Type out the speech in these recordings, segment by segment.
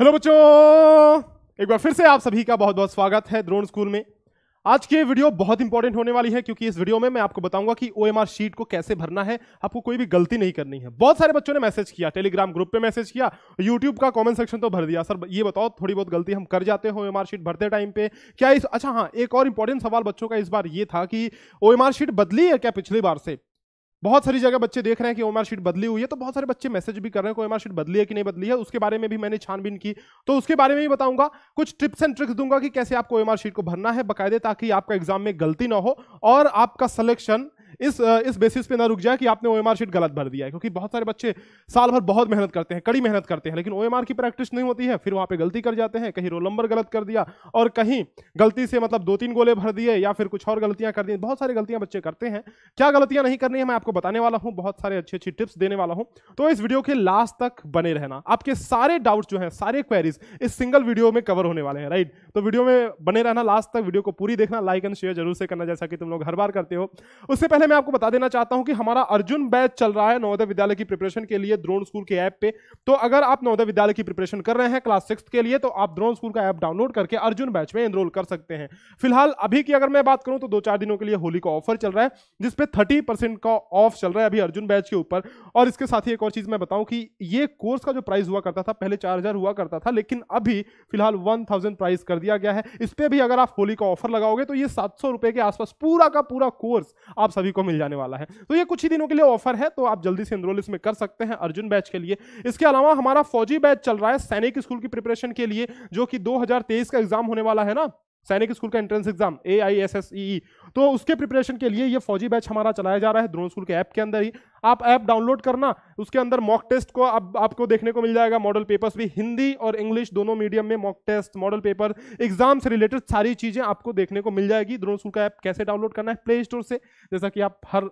hello बच्चों एक बार फिर से आप सभी का बहुत बहुत स्वागत है ड्रोन स्कूल में आज की वीडियो बहुत इंपॉर्टेंट होने वाली है क्योंकि इस वीडियो में मैं आपको बताऊंगा कि ओ शीट को कैसे भरना है आपको कोई भी गलती नहीं करनी है बहुत सारे बच्चों ने मैसेज किया टेलीग्राम ग्रुप पे मैसेज किया यूट्यूब का कमेंट सेक्शन तो भर दिया सर ये बताओ थोड़ी बहुत गलती हम कर जाते हो ओ शीट भरते टाइम पे क्या इस अच्छा हाँ एक और इंपॉर्टेंट सवाल बच्चों का इस बार ये था कि ओ शीट बदली है क्या पिछली बार से बहुत सारी जगह बच्चे देख रहे हैं कि ओमआर शीट बदली हुई है तो बहुत सारे बच्चे मैसेज भी कर रहे हैं कि ओमआर शीट बदली है कि नहीं बदली है उसके बारे में भी मैंने छानबीन की तो उसके बारे में भी बताऊंगा कुछ टिप्स एंड ट्रिक्स दूंगा कि कैसे आपको ओमआर शीट को भरना है बकायदे ताकि आपका एग्जाम में गलती ना हो और आपका सिलेक्शन इस इस बेसिस पे ना रुक जाए कि आपने ओ शीट गलत भर दिया है क्योंकि बहुत सारे बच्चे साल भर बहुत मेहनत करते हैं कड़ी मेहनत करते हैं लेकिन ओ की प्रैक्टिस नहीं होती है फिर वहाँ पर गलती कर जाते हैं कहीं रोल नंबर गलत कर दिया और कहीं गलती से मतलब दो तीन गोले भर दिए या फिर कुछ और गलतियाँ कर दी बहुत सारी गलतियाँ बच्चे करते हैं क्या गलतियाँ नहीं करनी है मैं आपको बताने वाला हूँ बहुत सारे अच्छी अच्छी टिप्स देने वाला हूँ तो इस वीडियो के लास्ट तक बने रहना आपके सारे डाउट्स जो हैं सारे क्वेरीज इस सिंगल वीडियो में कवर होने वाले हैं राइट तो वीडियो में बने रहना लास्ट तक वीडियो को पूरी देखना लाइक एंड शेयर जरूर से करना जैसा कि तुम लोग हर बार करते हो उससे पहले पहले मैं आपको बता देना चाहता हूं कि हमारा अर्जुन बैच चल रहा है नवोदय विद्यालय की प्रिपरेशन के लिए द्रोण स्कूल के ऐप पे तो अगर आप नवोदय विद्यालय की प्रिपरेशन कर रहे हैं क्लास सिक्स के लिए तो आप द्रोण स्कूल का ऐप डाउनलोड करके अर्जुन बैच में एनरोल कर सकते हैं फिलहाल अभी की अगर मैं बात करूं तो दो चार दिनों के लिए होली का ऑफर चल रहा है जिसपे थर्टी का ऑफ चल रहा है अभी अर्जुन बैच के ऊपर और इसके साथ ही एक और चीज मैं बताऊं कि ये कोर्स का जो प्राइस हुआ करता था पहले चार हुआ करता था लेकिन अभी फिलहाल वन प्राइस कर दिया गया है इस पर भी अगर आप होली का ऑफर लगाओगे तो ये सात के आसपास पूरा का पूरा कोर्स आप सभी सभी को मिल जाने वाला है तो ये कुछ ही दिनों के लिए ऑफर है तो आप जल्दी से इनरोल इसमें कर सकते हैं अर्जुन बैच के लिए इसके अलावा हमारा फौजी बैच चल रहा है सैनिक स्कूल की प्रिपरेशन के लिए जो कि दो का एग्जाम होने वाला है ना सैनिक स्कूल का entrance exam A I S S E तो उसके प्रिपरेशन के लिए ये फौजी बैच हमारा चलाया जा रहा है द्रोण स्कूल के ऐप के अंदर ही आप ऐप डाउनलोड करना उसके अंदर मॉक टेस्ट को आप, आपको देखने को मिल जाएगा मॉडल पेपर्स भी हिंदी और इंग्लिश दोनों मीडियम में mock test model paper exam से रिलेटेड सारी चीज़ें आपको देखने को मिल जाएगी द्रोण स्कूल का ऐप कैसे डाउनलोड करना है प्ले स्टोर से जैसा कि आप हर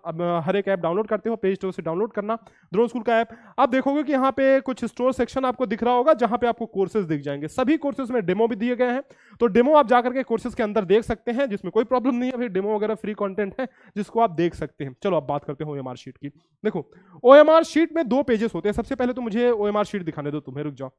हर एक ऐप डाउनलोड करते हो प्ले स्टोर से डाउनलोड करना द्रोण स्कूल का ऐप आप देखोगे कि यहाँ पे कुछ स्टोर सेक्शन आपको दिख रहा होगा जहाँ पे आपको कोर्सेज दिख जाएंगे सभी कोर्सेज में डेमो भी दिए गए हैं तो डेमो आप जाकर के कोर्सेज के अंदर देख सकते हैं जिसमें कोई प्रॉब्लम नहीं है फिर डेमो वगैरह फ्री कॉन्टेंट है जिसको आप देख सकते हैं चलो आप बात करते हो एम की देखो ओ शीट में दो पेजेस होते हैं सबसे पहले तो मुझे ओ शीट दिखाने दो तुम्हें रुक जाओ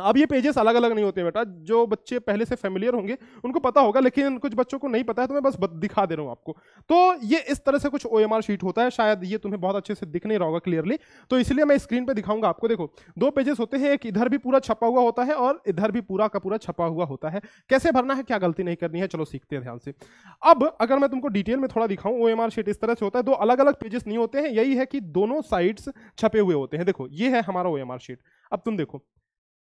अब ये पेजेस अलग अलग नहीं होते हैं बेटा जो बच्चे पहले से फेमिलियर होंगे उनको पता होगा लेकिन कुछ बच्चों को नहीं पता है तो मैं बस दिखा दे रहा हूँ आपको तो ये इस तरह से कुछ ओ शीट होता है शायद ये तुम्हें बहुत अच्छे से दिख नहीं रहा होगा क्लियरली तो इसलिए मैं स्क्रीन पर दिखाऊंगा आपको देखो दो पेजेस होते हैं एक इधर भी पूरा छपा हुआ होता है और इधर भी पूरा का पूरा छपा हुआ होता है कैसे भरना है क्या गलती नहीं करनी है चलो सीखते हैं ध्यान से अब अगर मैं तुमको डिटेल में थोड़ा दिखाऊँ ओ शीट इस तरह से होता है दो अलग अलग पेजेस नहीं होते हैं यही है कि दोनों साइड्स छपे हुए होते हैं देखो ये है हमारा ओ शीट अब तुम देखो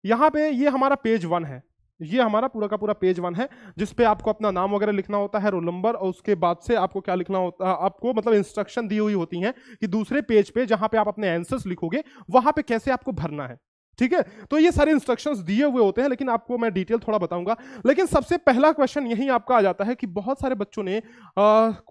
यहाँ पे ये हमारा पेज वन है ये हमारा पूरा का पूरा पेज वन है जिसपे आपको अपना नाम वगैरह लिखना होता है रोल नंबर और उसके बाद से आपको क्या लिखना होता है आपको मतलब इंस्ट्रक्शन दी हुई होती हैं कि दूसरे पेज पे जहां पे आप अपने आंसर्स लिखोगे वहां पे कैसे आपको भरना है ठीक है तो ये सारे इंस्ट्रक्शंस दिए हुए होते हैं लेकिन आपको मैं डिटेल थोड़ा बताऊंगा लेकिन सबसे पहला क्वेश्चन यही आपका आ जाता है कि बहुत सारे बच्चों ने आ,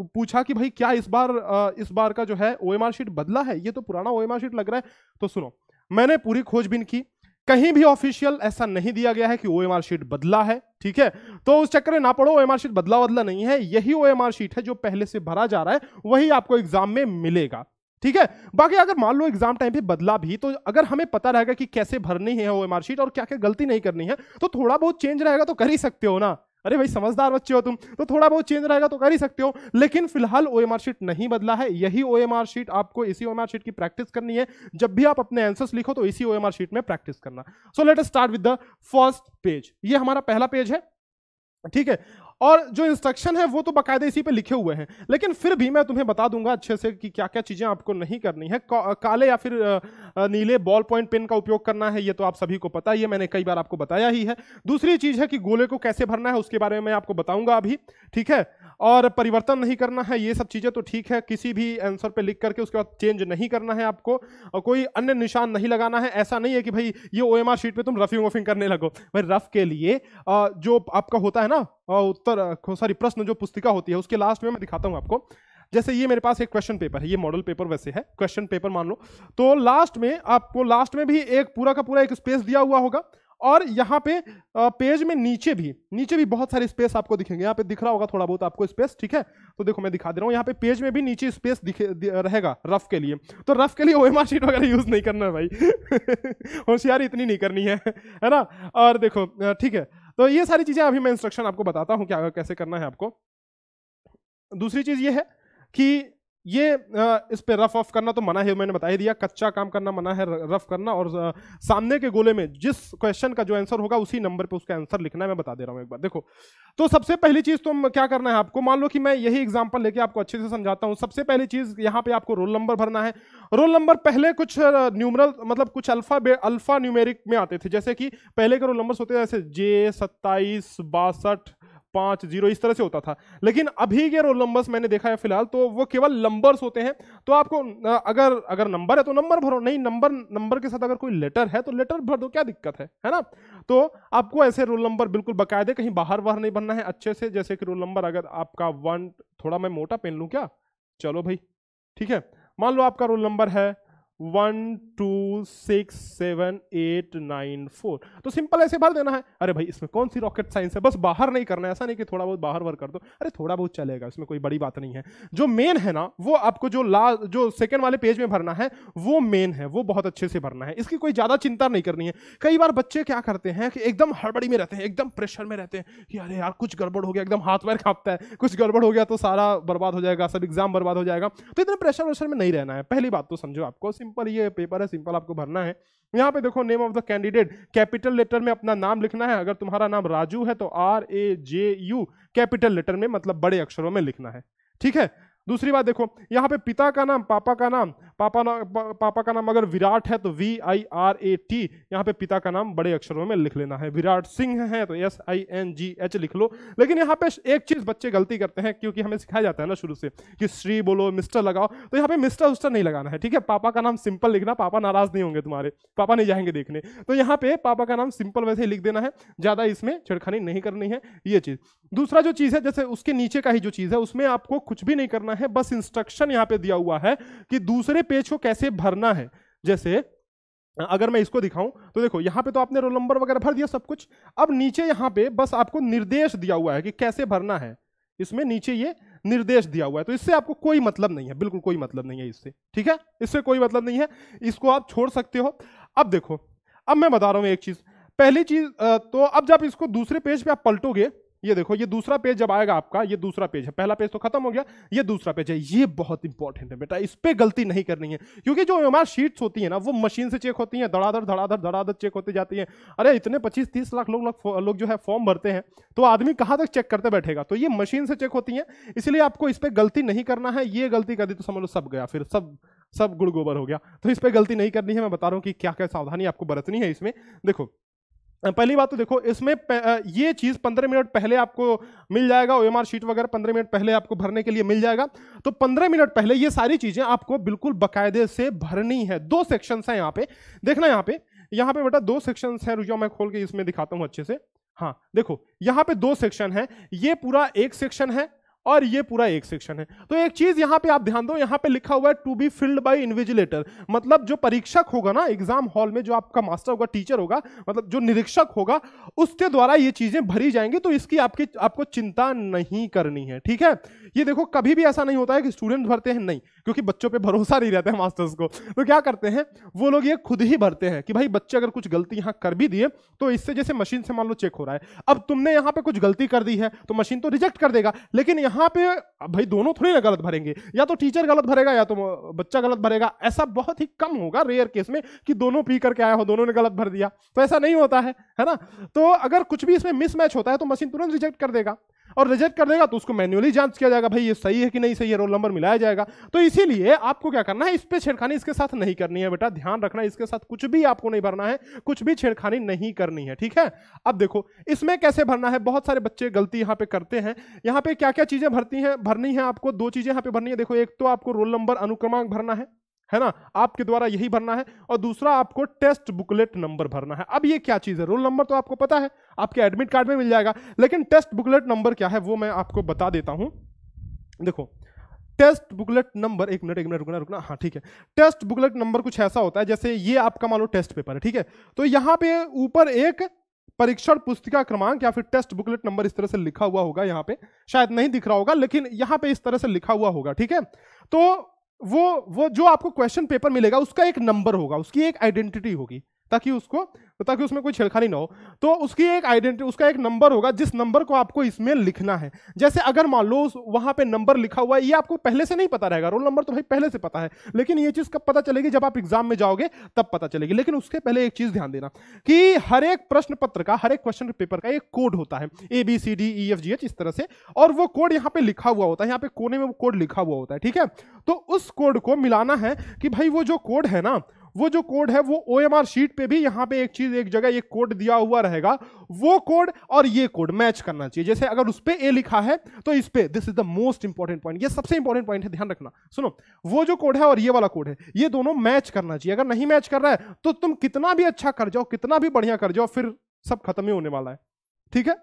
पूछा कि भाई क्या इस बार आ, इस बार का जो है ओ शीट बदला है ये तो पुराना ओ शीट लग रहा है तो सुनो मैंने पूरी खोजबीन की कहीं भी ऑफिशियल ऐसा नहीं दिया गया है कि ओ शीट बदला है ठीक है तो उस चक्कर में ना पढ़ो ओ शीट बदला बदला नहीं है यही ओ शीट है जो पहले से भरा जा रहा है वही आपको एग्जाम में मिलेगा ठीक है बाकी अगर मान लो एग्जाम टाइम पे बदला भी तो अगर हमें पता रहेगा कि कैसे भरनी है ओ शीट और क्या क्या गलती नहीं करनी है तो थोड़ा बहुत चेंज रहेगा तो कर ही सकते हो ना अरे भाई समझदार बच्चे हो तुम तो थोड़ा बहुत चेंज रहेगा तो कर ही सकते हो लेकिन फिलहाल ओ शीट नहीं बदला है यही ओ शीट आपको इसी ओ शीट की प्रैक्टिस करनी है जब भी आप अपने आंसर्स लिखो तो इसी ओ शीट में प्रैक्टिस करना so let start with the first page ये हमारा पहला पेज है ठीक है और जो इंस्ट्रक्शन है वो तो बाकायदे इसी पे लिखे हुए हैं लेकिन फिर भी मैं तुम्हें बता दूंगा अच्छे से कि क्या क्या चीज़ें आपको नहीं करनी है काले या फिर नीले बॉल पॉइंट पेन का उपयोग करना है ये तो आप सभी को पता ही है मैंने कई बार आपको बताया ही है दूसरी चीज़ है कि गोले को कैसे भरना है उसके बारे में मैं आपको बताऊंगा अभी ठीक है और परिवर्तन नहीं करना है ये सब चीज़ें तो ठीक है किसी भी आंसर पे लिख करके उसके बाद चेंज नहीं करना है आपको और कोई अन्य निशान नहीं लगाना है ऐसा नहीं है कि भाई ये ओ शीट पे तुम रफिंग वफिंग करने लगो भाई रफ के लिए जो आपका होता है ना उत्तर सॉरी प्रश्न जो पुस्तिका होती है उसके लास्ट में मैं दिखाता हूँ आपको जैसे ये मेरे पास एक क्वेश्चन पेपर है ये मॉडल पेपर वैसे है क्वेश्चन पेपर मान लो तो लास्ट में आपको लास्ट में भी एक पूरा का पूरा एक स्पेस दिया हुआ होगा और यहाँ पे पेज में नीचे भी नीचे भी बहुत सारी स्पेस आपको दिखेंगे यहाँ पे दिख रहा होगा थोड़ा बहुत आपको स्पेस ठीक है तो देखो मैं दिखा दे रहा हूँ यहाँ पे पेज में भी नीचे स्पेस दिखे रहेगा रफ के लिए तो रफ के लिए ओ शीट वगैरह यूज़ नहीं करना है भाई होशियारी इतनी नहीं करनी है है ना और देखो ठीक है तो ये सारी चीज़ें अभी मैं इंस्ट्रक्शन आपको बताता हूँ क्या कैसे करना है आपको दूसरी चीज़ ये है कि ये इस पे रफ ऑफ करना तो मना है मैंने बता ही दिया कच्चा काम करना मना है रफ करना और सामने के गोले में जिस क्वेश्चन का जो आंसर होगा उसी नंबर पे उसका आंसर लिखना है मैं बता दे रहा हूँ एक बार देखो तो सबसे पहली चीज़ तो क्या करना है आपको मान लो कि मैं यही एग्जाम्पल लेके आपको अच्छे से समझाता हूँ सबसे पहली चीज़ यहाँ पे आपको रोल नंबर भरना है रोल नंबर पहले कुछ न्यूमरल मतलब कुछ अल्फा अल्फा न्यूमेरिक में आते थे जैसे कि पहले के रोल नंबर्स होते थे जैसे जे सत्ताईस बासठ पांच जीरो इस तरह से होता था लेकिन अभी के रोल नंबर्स मैंने देखा है फिलहाल तो वो केवल नंबर्स होते हैं तो आपको अगर अगर नंबर है तो नंबर भरो नहीं नंबर नंबर के साथ अगर कोई लेटर है तो लेटर भर दो क्या दिक्कत है है ना तो आपको ऐसे रोल नंबर बिल्कुल बकायदे कहीं बाहर बाहर नहीं भरना है अच्छे से जैसे कि रोल नंबर अगर आपका वन थोड़ा मैं मोटा पहन लूँ क्या चलो भाई ठीक है मान लो आपका रोल नंबर है one two six seven eight nine four तो सिंपल ऐसे भर देना है अरे भाई इसमें कौन सी रॉकेट साइंस है बस बाहर नहीं करना है ऐसा नहीं कि थोड़ा बहुत बाहर वर्क कर दो अरे थोड़ा बहुत चलेगा इसमें कोई बड़ी बात नहीं है जो मेन है ना वो आपको जो लास्ट जो सेकेंड वाले पेज में भरना है वो मेन है वो बहुत अच्छे से भरना है इसकी कोई ज़्यादा चिंता नहीं करनी है कई बार बच्चे क्या करते हैं कि एकदम हड़बड़ी में रहते हैं एकदम प्रेशर में रहते हैं कि अरे यार कुछ गड़बड़ हो गया एकदम हाथ पैर खापता है कुछ गड़बड़ हो गया तो सारा बर्बाद हो जाएगा सब एग्जाम बर्बाद हो जाएगा तो इतना प्रेशर वेशर में नहीं रहना है पहली बात तो समझो आपको सिंपल ये पेपर है सिंपल आपको भरना है यहाँ पे देखो name of the candidate capital letter में अपना नाम लिखना है अगर तुम्हारा नाम राजू है तो R A J U capital letter में मतलब बड़े अक्षरों में लिखना है ठीक है दूसरी बात देखो यहाँ पे पिता का नाम पापा का नाम पापा ना पापा का नाम अगर विराट है तो V I R A T यहाँ पे पिता का नाम बड़े अक्षरों में लिख लेना है विराट सिंह है तो S I N G H लिख लो लेकिन यहाँ पे एक चीज बच्चे गलती करते हैं क्योंकि हमें सिखाया जाता है ना शुरू से कि श्री बोलो मिस्टर लगाओ तो यहाँ पे मिस्टर उस्टर नहीं लगाना है ठीक है पापा का नाम सिंपल लिखना पापा नाराज नहीं होंगे तुम्हारे पापा नहीं जाएंगे देखने तो यहाँ पे पापा का नाम सिंपल वैसे ही लिख देना है ज्यादा इसमें छेड़खानी नहीं करनी है ये चीज दूसरा जो चीज है जैसे उसके नीचे का ही जो चीज है उसमें आपको कुछ भी नहीं करना है बस इंस्ट्रक्शन यहां पे दिया हुआ है कि दूसरे पेज को कैसे भरना है जैसे अगर मैं इसको दिखाऊं तो देखो यहाँ पे तो आपने रोल नंबर वगैरह भर दिया सब कुछ अब नीचे यहाँ पे बस आपको निर्देश दिया हुआ है कि कैसे भरना है इसमें नीचे ये निर्देश दिया हुआ है तो इससे आपको कोई मतलब नहीं है बिल्कुल कोई मतलब नहीं है इससे ठीक है इससे कोई मतलब नहीं है इसको आप छोड़ सकते हो अब देखो अब मैं बता रहा हूँ एक चीज़ पहली चीज़ तो अब जब इसको दूसरे पेज पे आप पलटोगे ये देखो ये दूसरा पेज जब आएगा आपका ये दूसरा पेज है पहला पेज तो खत्म हो गया ये दूसरा पेज है ये बहुत इंपॉर्टेंट है बेटा इस पर गलती नहीं करनी है क्योंकि जो एम शीट्स होती है ना वो मशीन से चेक होती हैं धड़ाधर धड़ाधड़ धड़ाधर चेक होती जाती हैं अरे इतने पच्चीस तीस लाख लोग लोग जो है फॉर्म भरते हैं तो आदमी कहाँ तक चेक करते बैठेगा तो ये मशीन से चेक होती है इसलिए आपको इस पर गलती नहीं करना है ये गलती कर दी तो समझ लो सब गया फिर सब सब गुड़ गोबर हो गया तो इस पर गलती नहीं करनी है मैं बता रहा हूँ कि क्या क्या सावधानी आपको बरतनी है इसमें देखो पहली बात तो देखो इसमें ये चीज़ पंद्रह मिनट पहले आपको मिल जाएगा ओ एम आर शीट वगैरह पंद्रह मिनट पहले आपको भरने के लिए मिल जाएगा तो पंद्रह मिनट पहले ये सारी चीज़ें आपको बिल्कुल बकायदे से भरनी है दो सेक्शंस हैं यहाँ पे देखना यहाँ पे यहाँ पे बेटा दो सेक्शंस हैं रुझा मैं खोल के इसमें दिखाता हूँ अच्छे से हाँ देखो यहाँ पे दो सेक्शन है ये पूरा एक सेक्शन है और ये पूरा एक सेक्शन है तो एक चीज यहां पे आप ध्यान दो यहां पे लिखा हुआ है to be filled by invigilator मतलब जो परीक्षक होगा ना एग्जाम हॉल में जो आपका मास्टर होगा टीचर होगा मतलब जो निरीक्षक होगा उसके द्वारा ये चीजें भरी जाएंगी तो इसकी आपकी आपको चिंता नहीं करनी है ठीक है ये देखो कभी भी ऐसा नहीं होता है कि स्टूडेंट भरते हैं नहीं क्योंकि बच्चों पर भरोसा नहीं रहता है मास्टर्स को तो क्या करते हैं वो लोग ये खुद ही भरते हैं कि भाई बच्चे अगर कुछ गलती यहां कर भी दिए तो इससे जैसे मशीन से मान लो चेक हो रहा है अब तुमने यहां पर कुछ गलती कर दी है तो मशीन तो रिजेक्ट कर देगा लेकिन यहां यहाँ पे भाई दोनों थोड़ी ना गलत भरेंगे या तो टीचर गलत भरेगा या तो बच्चा गलत भरेगा ऐसा बहुत ही कम होगा रेयर केस में कि दोनों पी करके आया हो दोनों ने गलत भर दिया तो ऐसा नहीं होता है है ना तो अगर कुछ भी इसमें मिसमैच होता है तो मशीन तुरंत रिजेक्ट कर देगा और रिजेक्ट कर देगा तो उसको मैन्युअली जांच किया जाएगा भाई ये सही है कि नहीं सही है रोल नंबर मिलाया जाएगा तो इसीलिए आपको क्या करना है इस पर छेड़खानी इसके साथ नहीं करनी है बेटा ध्यान रखना इसके साथ कुछ भी आपको नहीं भरना है कुछ भी छेड़खानी नहीं करनी है ठीक है अब देखो इसमें कैसे भरना है बहुत सारे बच्चे गलती यहाँ पे करते हैं यहाँ पे क्या क्या चीजें भरती हैं भरनी है आपको दो चीजें यहाँ पे भरनी है देखो एक तो आपको रोल नंबर अनुक्रमांक भरना है है ना आपके द्वारा यही भरना है और दूसरा आपको टेस्ट बुकलेट नंबर भरना है अब ये क्या चीज़ है रोल नंबर तो आपको पता है आपके एडमिट कार्ड में मिल जाएगा लेकिन टेस्ट बुकलेट नंबर क्या है वो मैं आपको बता देता हूँ देखो टेस्ट बुकलेट नंबर एक मिनट एक मिनट रुकना रुकना हाँ ठीक है टेस्ट बुकलेट नंबर कुछ ऐसा होता है जैसे ये आपका मान लो टेस्ट पेपर है ठीक है तो यहाँ पे ऊपर एक परीक्षण पुस्तिका क्रमांक या फिर टेस्ट बुकलेट नंबर इस तरह से लिखा हुआ होगा यहाँ पे शायद नहीं दिख रहा होगा लेकिन यहाँ पे इस तरह से लिखा हुआ होगा ठीक है तो वो वो जो आपको क्वेश्चन पेपर मिलेगा उसका एक नंबर होगा उसकी एक आइडेंटिटी होगी ताकि उसको ताकि उसमें कोई छेड़खानी ना हो तो उसकी एक आइडेंटिटी उसका एक नंबर होगा जिस नंबर को आपको इसमें लिखना है जैसे अगर मान लो वहां पे नंबर लिखा हुआ है ये आपको पहले से नहीं पता रहेगा रोल नंबर तो भाई पहले से पता है लेकिन ये चीज़ कब पता चलेगी जब आप एग्जाम में जाओगे तब पता चलेगी लेकिन उसके पहले एक चीज़ ध्यान देना कि हर एक प्रश्न पत्र का हर एक क्वेश्चन पेपर का एक कोड होता है A B C D E F G H इस तरह से और वो कोड यहाँ पे लिखा हुआ होता है यहाँ पे कोने में वो कोड लिखा हुआ होता है ठीक है तो उस कोड को मिलाना है कि भाई वो जो कोड है ना वो जो कोड है वो ओ शीट पे भी यहाँ पे एक चीज एक जगह एक कोड दिया हुआ रहेगा वो कोड और ये कोड मैच करना चाहिए जैसे अगर उस पर ए लिखा है तो इस पर this is the most important point ये सबसे इंपॉर्टेंट पॉइंट है ध्यान रखना सुनो वो जो कोड है और ये वाला कोड है ये दोनों मैच करना चाहिए अगर नहीं मैच कर रहा है तो तुम कितना भी अच्छा कर जाओ कितना भी बढ़िया कर जाओ फिर सब खत्म ही होने वाला है ठीक है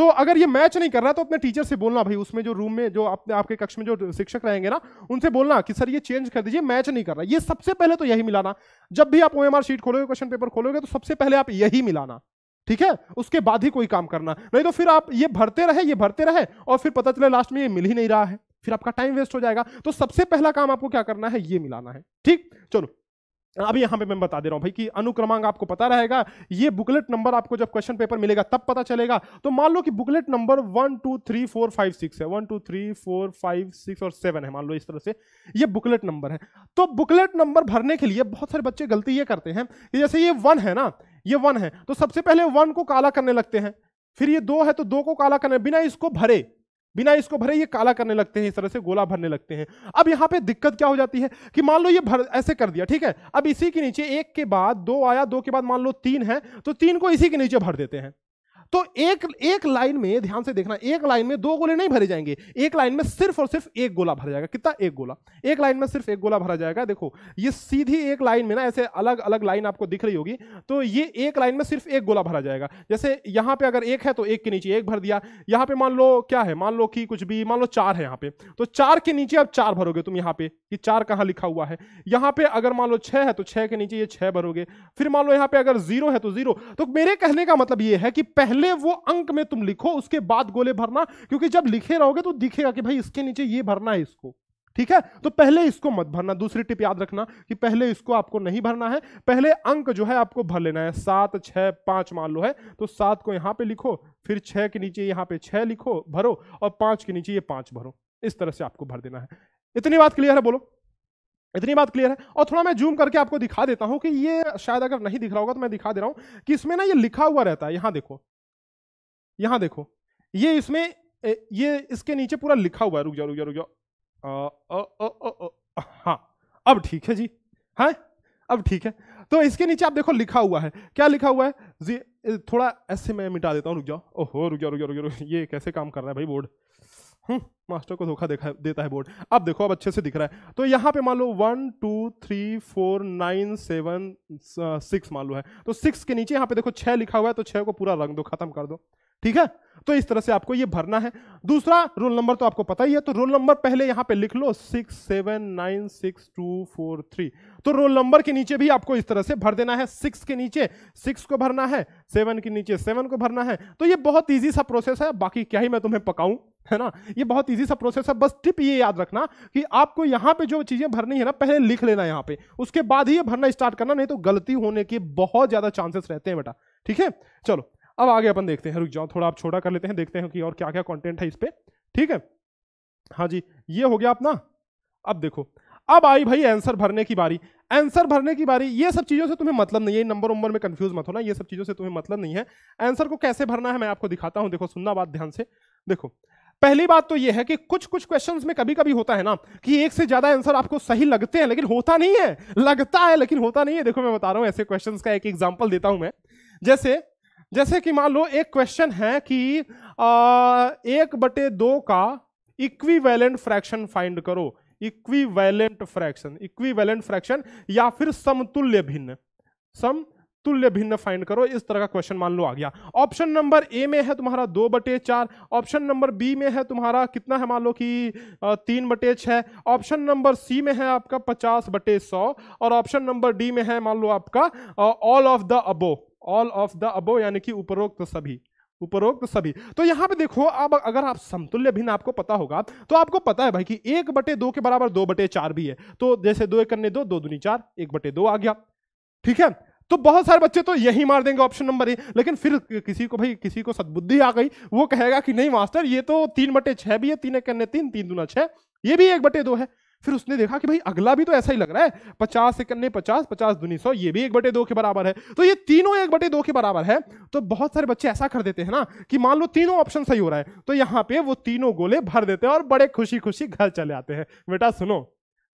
तो अगर ये मैच नहीं कर रहा तो अपने टीचर से बोलना भाई उसमें जो रूम में जो अपने आपके कक्ष में जो शिक्षक रहेंगे ना उनसे बोलना कि सर ये चेंज कर दीजिए मैच नहीं कर रहा ये सबसे पहले तो यही मिलाना जब भी आप ओ शीट खोलोगे क्वेश्चन पेपर खोलोगे तो सबसे पहले आप यही मिलाना ठीक है उसके बाद ही कोई काम करना नहीं तो फिर आप ये भरते रहे ये भरते रहे और फिर पता चले लास्ट में ये मिल ही नहीं रहा है फिर आपका टाइम वेस्ट हो जाएगा तो सबसे पहला काम आपको क्या करना है ये मिलाना है ठीक चलो अभी यहां पे मैं बता दे रहा हूं भाई कि अनुक्रमांक आपको पता रहेगा ये बुकलेट नंबर आपको जब क्वेश्चन पेपर मिलेगा तब पता चलेगा तो मान लो कि booklet number one two three four five six है one two three four five six और सेवन है मान लो इस तरह से ये बुकलेट नंबर है तो बुकलेट नंबर भरने के लिए बहुत सारे बच्चे गलती ये करते हैं जैसे ये वन है ना ये वन है तो सबसे पहले वन को काला करने लगते हैं फिर ये दो है तो दो को काला करने बिना इसको भरे बिना इसको भरे ये काला करने लगते हैं इस तरह से गोला भरने लगते हैं अब यहाँ पे दिक्कत क्या हो जाती है कि मान लो ये भर ऐसे कर दिया ठीक है अब इसी के नीचे एक के बाद दो आया दो के बाद मान लो तीन है तो तीन को इसी के नीचे भर देते हैं तो एक एक लाइन में ध्यान से देखना एक लाइन में दो गोले नहीं भरे जाएंगे एक लाइन में सिर्फ और सिर्फ एक गोला भरा जाएगा कितना एक गोला एक लाइन में सिर्फ एक गोला भरा जाएगा देखो ये सीधी एक लाइन में ना ऐसे अलग अलग लाइन आपको दिख रही होगी तो ये एक लाइन में सिर्फ एक गोला भरा जाएगा जैसे यहां पर अगर एक है तो एक के नीचे एक भर दिया यहां पर मान लो क्या है मान लो कि कुछ भी मान लो चार है यहां पर तो चार के नीचे अब चार भरोगे तुम यहां पर कि चार कहां लिखा हुआ है यहां पर अगर मान लो छह है तो छह के नीचे ये छह भरोगे फिर मान लो यहां पर अगर जीरो है तो जीरो तो मेरे कहने का मतलब ये है कि पहले पहले वो अंक में तुम लिखो उसके बाद गोले भरना क्योंकि जब लिखे रहोगे तो दिखेगा कि भाई इसके नीचे ये भरना है इसको ठीक है तो पहले इसको मत भरना दूसरी टिप याद रखना कि पहले इसको आपको नहीं भरना है पहले अंक जो है आपको भर लेना है सात छः पाँच मान लो है तो सात को यहाँ पे लिखो फिर छः के नीचे यहाँ पे छः लिखो भरो और पाँच के नीचे ये पाँच भरो इस तरह से आपको भर देना है इतनी बात क्लियर है बोलो इतनी बात क्लियर है और थोड़ा मैं जूम करके आपको दिखा देता हूँ कि ये शायद अगर नहीं दिख रहा होगा तो मैं दिखा दे रहा हूँ कि इसमें ना ये लिखा हुआ रहता है यहाँ देखो यहां देखो ये इसमें ये इसके नीचे पूरा लिखा हुआ है रुक जाओ रुक जाओ रुक जाओ हाँ अब ठीक है जी हाँ अब ठीक है तो इसके नीचे आप देखो लिखा हुआ है क्या लिखा हुआ है जी थोड़ा ऐसे मैं मिटा देता हूँ रुक जाओ ओहो रुक जाओ रुक जाओ रुक जाओ ये कैसे काम कर रहा है भाई बोर्ड हम्म, मास्टर को धोखा देखा देता है बोर्ड अब देखो अब अच्छे से दिख रहा है तो यहाँ पे मान लो one two three four nine seven six मान लो है तो सिक्स के नीचे यहाँ पे देखो छः लिखा हुआ है तो छः को पूरा रंग दो खत्म कर दो ठीक है तो इस तरह से आपको ये भरना है दूसरा रोल नंबर तो आपको पता ही है तो रोल नंबर पहले यहां पे लिख लो six seven nine six two four three तो रोल नंबर के नीचे भी आपको इस तरह से भर देना है सिक्स के नीचे सिक्स को भरना है सेवन के नीचे सेवन को भरना है तो ये बहुत ईजी सा प्रोसेस है बाकी क्या ही मैं तुम्हें पकाऊं है ना ये बहुत ईजी सा प्रोसेस है बस टिप ये याद रखना कि आपको यहां पे जो चीजें भरनी है ना पहले लिख लेना यहां पे उसके बाद ही ये भरना स्टार्ट करना नहीं तो गलती होने के बहुत ज्यादा चांसेस रहते हैं बेटा ठीक है चलो अब आगे अपन देखते हैं रुक जाओ थोड़ा आप छोटा कर लेते हैं देखते हैं कि और क्या क्या कॉन्टेंट है इस पर ठीक है हाँ जी ये हो गया अपना अब देखो अब आई भाई आंसर भरने की बारी आंसर भरने की बारी ये सब चीज़ों से तुम्हें मतलब नहीं है नंबर उम्बर में कंफ्यूज मत होना ये सब चीज़ों से तुम्हें मतलब नहीं है आंसर को कैसे भरना है मैं आपको दिखाता हूं देखो सुनना बात ध्यान से देखो पहली बात तो ये है कि कुछ कुछ क्वेश्चंस में कभी कभी होता है ना कि एक से ज्यादा आंसर आपको सही लगते हैं लेकिन होता नहीं है लगता है लेकिन होता नहीं है देखो मैं बता रहा हूं ऐसे क्वेश्चन का एक एग्जाम्पल देता हूं मैं जैसे जैसे कि मान लो एक क्वेश्चन है कि आ, एक बटे दो का इक्विवेलेंट फ्रैक्शन फाइंड करो इक्विवेलेंट फ्रैक्शन इक्विवेलेंट फ्रैक्शन या फिर समतुल्य भिन्न सम तुल्य भिन्न फाइंड करो इस तरह का क्वेश्चन मान लो आ गया ऑप्शन नंबर ए में है तुम्हारा दो बटे चार ऑप्शन नंबर बी में है तुम्हारा कितना है मान लो कि तीन बटे छः ऑप्शन नंबर सी में है आपका पचास बटे सौ और ऑप्शन नंबर डी में है मान लो आपका all of the above all of the above यानी कि उपरोक्त सभी उपरोक्त सभी तो यहां पे देखो अब अगर आप समतुल्य भिन्न आपको पता होगा तो आपको पता है भाई कि एक बटे दो के बराबर दो बटे चार भी है तो जैसे दो एक करने दो दो दूनी चार एक बटे दो आ गया ठीक है तो बहुत सारे बच्चे तो यही मार देंगे ऑप्शन नंबर ए लेकिन फिर किसी को भाई किसी को सदबुद्धि आ गई वो कहेगा कि नहीं मास्टर ये तो तीन बटे छह भी है तीन एक करने तीन तीन दूना छह ये भी एक बटे दो है फिर उसने देखा कि भाई अगला भी तो ऐसा ही लग रहा है पचास इकन्ने पचास पचास दुनी सौ ये भी एक बटे दो के बराबर है तो ये तीनों एक बटे दो के बराबर है तो बहुत सारे बच्चे ऐसा कर देते हैं ना कि मान लो तीनों ऑप्शन सही हो रहा है तो यहाँ पे वो तीनों गोले भर देते हैं और बड़े खुशी खुशी घर चले आते हैं बेटा सुनो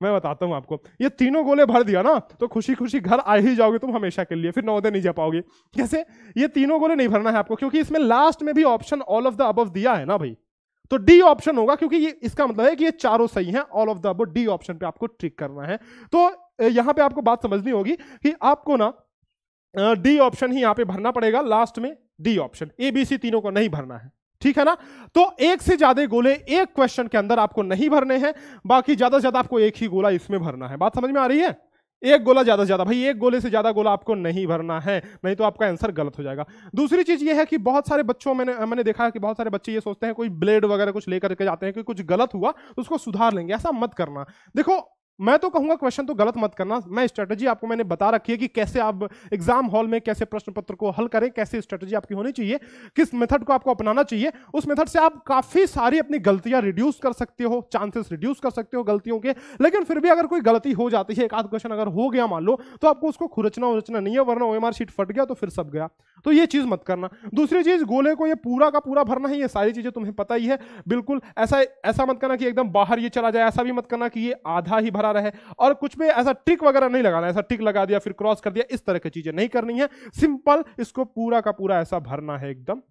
मैं बताता हूँ आपको ये तीनों गोले भर दिया ना तो खुशी खुशी घर आ ही जाओगे तुम हमेशा के लिए फिर नौदे नहीं जा पाओगे कैसे ये तीनों गोले नहीं भरना है आपको क्योंकि इसमें लास्ट में भी option all of the above दिया है ना भाई तो डी ऑप्शन होगा क्योंकि ये इसका मतलब है कि ये चारों सही हैं all of the above D option पे आपको ट्रिक करना है तो यहां पे आपको बात समझनी होगी कि आपको ना डी ऑप्शन ही यहां पे भरना पड़ेगा लास्ट में D option A B C तीनों को नहीं भरना है ठीक है ना तो एक से ज्यादा गोले एक क्वेश्चन के अंदर आपको नहीं भरने हैं बाकी ज्यादा से ज्यादा आपको एक ही गोला इसमें भरना है बात समझ में आ रही है एक गोला ज़्यादा से ज़्यादा भाई एक गोले से ज़्यादा गोला आपको नहीं भरना है नहीं तो आपका आंसर गलत हो जाएगा दूसरी चीज़ ये है कि बहुत सारे बच्चों मैंने मैंने देखा कि बहुत सारे बच्चे ये सोचते हैं कोई ब्लेड वगैरह कुछ लेकर के जाते हैं कि कुछ गलत हुआ तो उसको सुधार लेंगे ऐसा मत करना देखो मैं तो कहूंगा क्वेश्चन तो गलत मत करना मैं स्ट्रेटजी आपको मैंने बता रखी है कि कैसे आप एग्जाम हॉल में कैसे प्रश्न पत्र को हल करें कैसे स्ट्रेटजी आपकी होनी चाहिए किस मेथड को आपको अपनाना चाहिए उस मेथड से आप काफी सारी अपनी गलतियां रिड्यूस कर सकते हो चांसेस रिड्यूस कर सकते हो गलतियों के लेकिन फिर भी अगर कोई गलती हो जाती है एक आध क्वेश्चन अगर हो गया मान लो तो आपको उसको खुरचना उरचना नहीं है वरना ओ शीट फट गया तो फिर सब गया तो ये चीज मत करना दूसरी चीज गोले को यह पूरा का पूरा भरना है ये सारी चीजें तुम्हें पता ही है बिल्कुल ऐसा ऐसा मत करना कि एकदम बाहर ये चला जाए ऐसा भी मत करना कि ये आधा ही भरा आ रहा है और कुछ में ऐसा ट्रिक वगैरह नहीं लगाना ऐसा ट्रिक लगा दिया फिर क्रॉस कर दिया इस तरह की चीजें नहीं करनी है सिंपल इसको पूरा का पूरा ऐसा भरना है एकदम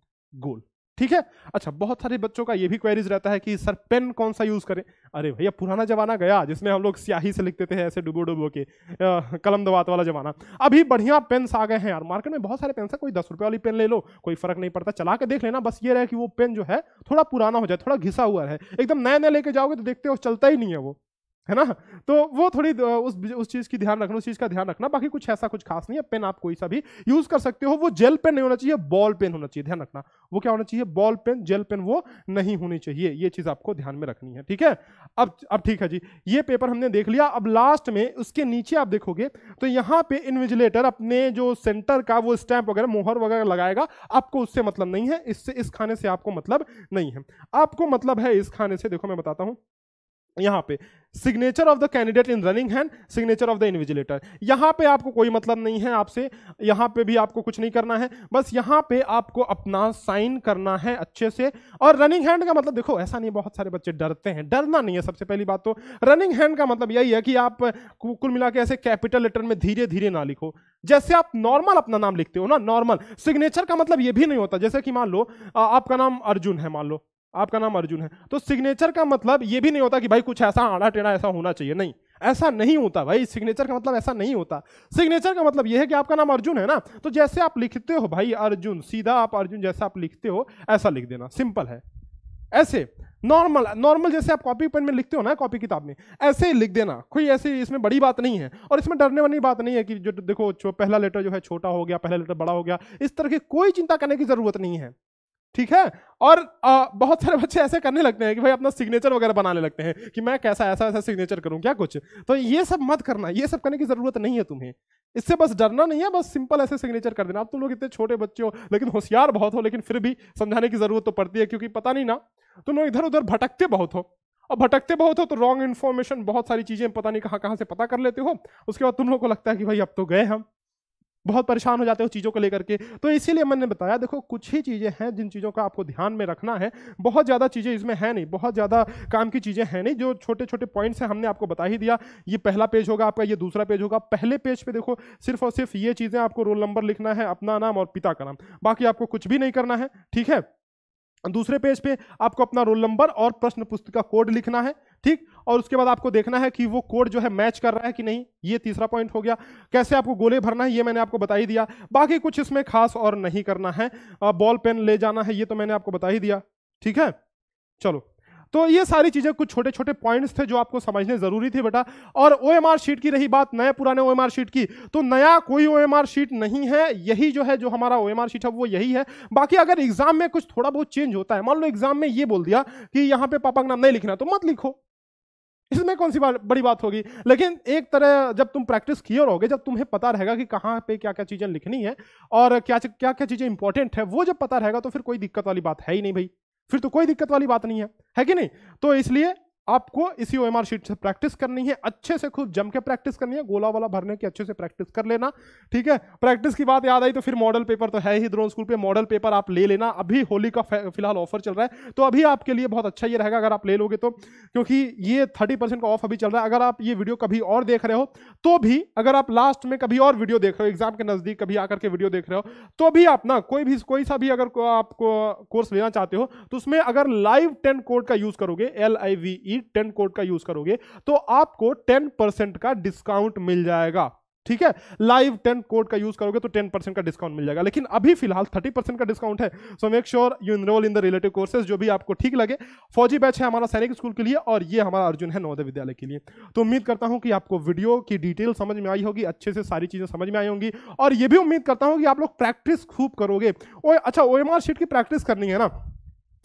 गोल ठीक है अच्छा बहुत सारे बच्चों का ये भी क्वेरीज रहता है कि सर पेन कौन सा यूज करें अरे भैया पुराना जमाना गया जिसमें हम लोग स्याही से लिखते थे ऐसे डुबो डुबो के आ, कलम दबात वाला जमाना अभी बढ़िया पेन्स आ गए हैं यार मार्केट में बहुत सारे पेन है कोई दस रुपये वाली पेन ले लो कोई फर्क नहीं पड़ता चला के देख लेना बस ये रहे कि वो पेन जो है थोड़ा पुराना हो जाए थोड़ा घिसा हुआ है एकदम नया नया लेके जाओगे तो देखते हो चलता ही नहीं है वो है ना तो वो थोड़ी उस उस चीज़ की ध्यान रखना उस चीज़ का ध्यान रखना बाकी कुछ ऐसा कुछ खास नहीं है पेन आप कोई सा भी यूज़ कर सकते हो वो जेल पेन नहीं होना चाहिए बॉल पेन होना चाहिए ध्यान रखना वो क्या होना चाहिए बॉल पेन जेल पेन वो नहीं होनी चाहिए ये चीज़ आपको ध्यान में रखनी है ठीक है अब अब ठीक है जी ये पेपर हमने देख लिया अब लास्ट में उसके नीचे आप देखोगे तो यहाँ पे इन्विजिलेटर अपने जो सेंटर का वो स्टैंप वगैरह मोहर वगैरह लगाएगा आपको उससे मतलब नहीं है इससे इस खाने से आपको मतलब नहीं है आपको मतलब है इस खाने से देखो मैं बताता हूँ यहाँ पे signature of the candidate in running hand signature of the invigilator यहाँ पे आपको कोई मतलब नहीं है आपसे यहाँ पे भी आपको कुछ नहीं करना है बस यहाँ पे आपको अपना साइन करना है अच्छे से और रनिंग हैंड का मतलब देखो ऐसा नहीं बहुत सारे बच्चे डरते हैं डरना नहीं है सबसे पहली बात तो रनिंग हैंड का मतलब यही है कि आप कुल मिला के ऐसे कैपिटल लेटर में धीरे धीरे ना लिखो जैसे आप नॉर्मल अपना नाम लिखते हो ना नॉर्मल सिग्नेचर का मतलब ये भी नहीं होता जैसे कि मान लो आपका नाम अर्जुन है मान लो आपका नाम अर्जुन है तो सिग्नेचर का मतलब ये भी नहीं होता कि भाई कुछ ऐसा आड़ा टेढ़ा ऐसा होना चाहिए नहीं ऐसा नहीं होता भाई सिग्नेचर का मतलब ऐसा नहीं होता सिग्नेचर का मतलब यह है कि आपका नाम अर्जुन है ना तो जैसे आप लिखते हो भाई अर्जुन सीधा आप अर्जुन जैसा आप लिखते हो ऐसा लिख देना सिंपल है ऐसे नॉर्मल नॉर्मल जैसे आप कॉपी पेन में लिखते हो ना कॉपी किताब में ऐसे ही लिख देना कोई ऐसी इसमें बड़ी बात नहीं है और इसमें डरने वाली बात नहीं है कि जो देखो पहला लेटर जो है छोटा हो गया पहला लेटर बड़ा हो गया इस तरह की कोई चिंता करने की ज़रूरत नहीं है ठीक है और आ, बहुत सारे बच्चे ऐसे करने लगते हैं कि भाई अपना सिग्नेचर वगैरह बनाने लगते हैं कि मैं कैसा ऐसा ऐसा सिग्नेचर करूं क्या कुछ तो ये सब मत करना ये सब करने की ज़रूरत नहीं है तुम्हें इससे बस डरना नहीं है बस सिंपल ऐसे सिग्नेचर कर देना आप तुम तो लोग इतने छोटे बच्चे हो लेकिन होशियार बहुत हो लेकिन फिर भी समझाने की ज़रूरत तो पड़ती है क्योंकि पता नहीं ना तुम तो लोग इधर उधर भटकते बहुत हो और भटकते बहुत हो तो रॉन्ग इन्फॉर्मेशन बहुत सारी चीज़ें पता नहीं कहाँ कहाँ से पता कर लेते हो उसके बाद तुम लोग को लगता है कि भाई अब तो गए हम बहुत परेशान हो जाते हो चीज़ों को लेकर के तो इसीलिए मैंने बताया देखो कुछ ही चीज़ें हैं जिन चीज़ों का आपको ध्यान में रखना है बहुत ज़्यादा चीज़ें इसमें है नहीं बहुत ज़्यादा काम की चीज़ें हैं नहीं जो छोटे छोटे पॉइंट्स हैं हमने आपको बता ही दिया ये पहला पेज होगा आपका ये दूसरा पेज होगा पहले पेज पर पे देखो सिर्फ और सिर्फ ये चीज़ें आपको रोल नंबर लिखना है अपना नाम और पिता का नाम बाकी आपको कुछ भी नहीं करना है ठीक है दूसरे पेज पे आपको अपना रोल नंबर और प्रश्न पुस्तक का कोड लिखना है ठीक और उसके बाद आपको देखना है कि वो कोड जो है मैच कर रहा है कि नहीं ये तीसरा पॉइंट हो गया कैसे आपको गोले भरना है ये मैंने आपको बता ही दिया बाकी कुछ इसमें खास और नहीं करना है बॉल पेन ले जाना है ये तो मैंने आपको बता ही दिया ठीक है चलो तो ये सारी चीज़ें कुछ छोटे छोटे पॉइंट्स थे जो आपको समझने ज़रूरी थी बेटा और ओ शीट की रही बात नए पुराने ओ शीट की तो नया कोई ओ शीट नहीं है यही जो है जो हमारा ओ शीट है वो यही है बाकी अगर एग्जाम में कुछ थोड़ा बहुत चेंज होता है मान लो एग्जाम में ये बोल दिया कि यहाँ पे पापा का नाम नहीं लिखना तो मत लिखो इसमें कौन सी बात बड़ी बात होगी लेकिन एक तरह जब तुम प्रैक्टिस किए रहोगे जब तुम्हें पता रहेगा कि कहाँ पे क्या क्या चीज़ें लिखनी है और क्या क्या क्या चीज़ें इंपॉर्टेंट है वो जब पता रहेगा तो फिर कोई दिक्कत वाली बात है ही नहीं भाई फिर तो कोई दिक्कत वाली बात नहीं है है कि नहीं तो इसलिए आपको इसी ओ शीट से प्रैक्टिस करनी है अच्छे से खुद जम के प्रैक्टिस करनी है गोला वाला भरने की अच्छे से प्रैक्टिस कर लेना ठीक है प्रैक्टिस की बात याद आई तो फिर मॉडल पेपर तो है ही ड्रोन स्कूल पे मॉडल पेपर आप ले लेना अभी होली का फिलहाल ऑफर चल रहा है तो अभी आपके लिए बहुत अच्छा ये रहेगा अगर आप ले लोगे तो क्योंकि ये थर्टी का ऑफ अभी चल रहा है अगर आप ये वीडियो कभी और देख रहे हो तो भी अगर आप लास्ट में कभी और वीडियो देख रहे हो एग्जाम के नज़दीक कभी आकर के वीडियो देख रहे हो तो भी आप ना कोई भी कोई सा भी अगर आप कोर्स लेना चाहते हो तो उसमें अगर लाइव टेन कोड का यूज़ करोगे L I V E ten code का यूज करोगे तो आपको टेन परसेंट का डिस्काउंट मिल जाएगा ठीक है लाइव टेन कोड का यूज करोगे तो टेन परसेंट का डिस्काउंट मिल जाएगा लेकिन अभी फिलहाल थर्टी परसेंट का डिस्काउंट है so make sure you enrol in the relative courses जो भी आपको ठीक लगे फौजी बैच है हमारा सैनिक स्कूल के लिए और ये हमारा अर्जुन है नवोदय विद्यालय के लिए तो उम्मीद करता हूं कि आपको वीडियो की डिटेल समझ में आई होगी अच्छे से सारी चीज़ें समझ में आई होंगी और ये भी उम्मीद करता हूं कि आप लोग प्रैक्टिस खूब करोगे अच्छा ओ एम की प्रैक्टिस करनी है ना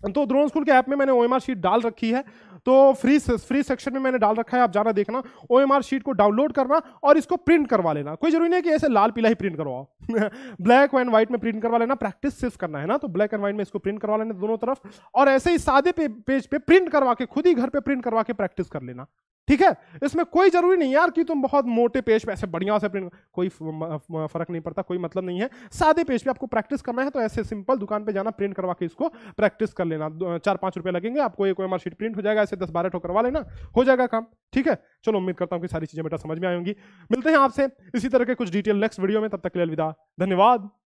तो द्रोन स्कूल के ऐप में मैंने ओ शीट डाल रखी है तो फ्री फ्री सेक्शन में मैंने डाल रखा है आप जाना देखना ओ शीट को डाउनलोड करना और इसको प्रिंट करवा लेना कोई जरूरी नहीं कि ऐसे लाल पीला ही प्रिंट करवाओ ब्लैक एंड व्हाइट में प्रिंट करवा लेना प्रैक्टिस सिर्फ करना है ना तो ब्लैक एंड व्हाइट में इसको प्रिंट करवा लेना दोनों तरफ और ऐसे ही सादे पे, पेज पे प्रिंट करवा के खुद ही घर पर प्रिंट करवा के प्रैक्टिस कर लेना ठीक है इसमें कोई जरूरी नहीं यार कि तुम बहुत मोटे पेज पे ऐसे बढ़िया से प्रिंट कोई फर्क नहीं पड़ता कोई मतलब नहीं है सादे पेज पे आपको प्रैक्टिस करना है तो ऐसे सिंपल दुकान पे जाना प्रिंट करवा के इसको प्रैक्टिस कर लेना चार पांच रुपये लगेंगे आपको एक एम शीट प्रिंट हो जाएगा ऐसे दस बारह ठो करवा लेना हो जाएगा काम ठीक है चलो उम्मीद करता हूँ कि सारी चीज़ें बेटा समझ में आएंगी मिलते हैं आपसे इसी तरह के कुछ डिटेल नेक्स्ट वीडियो में तब तक के लिए अलविदा धन्यवाद